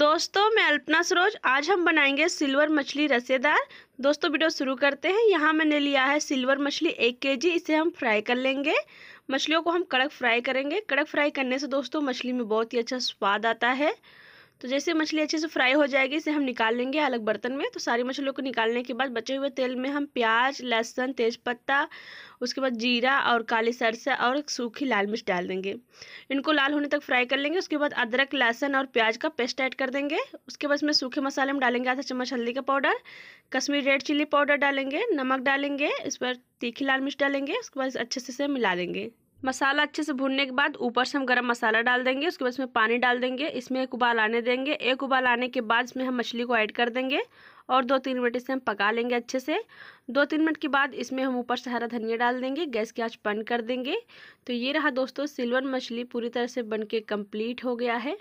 दोस्तों मैं अल्पना सरोज आज हम बनाएंगे सिल्वर मछली रसेदार दोस्तों वीडियो शुरू करते हैं यहाँ मैंने लिया है सिल्वर मछली एक केजी इसे हम फ्राई कर लेंगे मछलियों को हम कड़क फ्राई करेंगे कड़क फ्राई करने से दोस्तों मछली में बहुत ही अच्छा स्वाद आता है तो जैसे मछली अच्छे से फ्राई हो जाएगी इसे हम निकाल लेंगे अलग बर्तन में तो सारी मछलियों को निकालने के बाद बचे हुए तेल में हम प्याज लहसुन तेज़पत्ता उसके बाद जीरा और काली सरसा और सूखी लाल मिर्च डाल देंगे इनको लाल होने तक फ्राई कर लेंगे उसके बाद अदरक लहसुन और प्याज का पेस्ट ऐड कर देंगे उसके बाद इसमें सूखे मसाले में डालेंगे आधा चम्मच हल्दी का powder Kashmiri red chili powder डालेंगे नमक डालेंगे इस पर तीखी लाल मिर्च डालेंगे उसके बाद अच्छे से इसे मिला देंगे मसाला अच्छे से भूनने के बाद ऊपर से हम गरम मसाला डाल देंगे उसके बाद इसमें पानी डाल देंगे इसमें एक उबाल आने देंगे एक उबाल आने के बाद इसमें हम मछली को ऐड कर देंगे और दो तीन मिनट इसे हम पका लेंगे अच्छे से दो तीन मिनट के बाद इसमें हम ऊपर से हरा धनिया डाल देंगे गैस की आँच बंद कर देंगे तो ये रहा दोस्तों सिल्वर मछली पूरी तरह से बन के कम्प्लीट हो गया है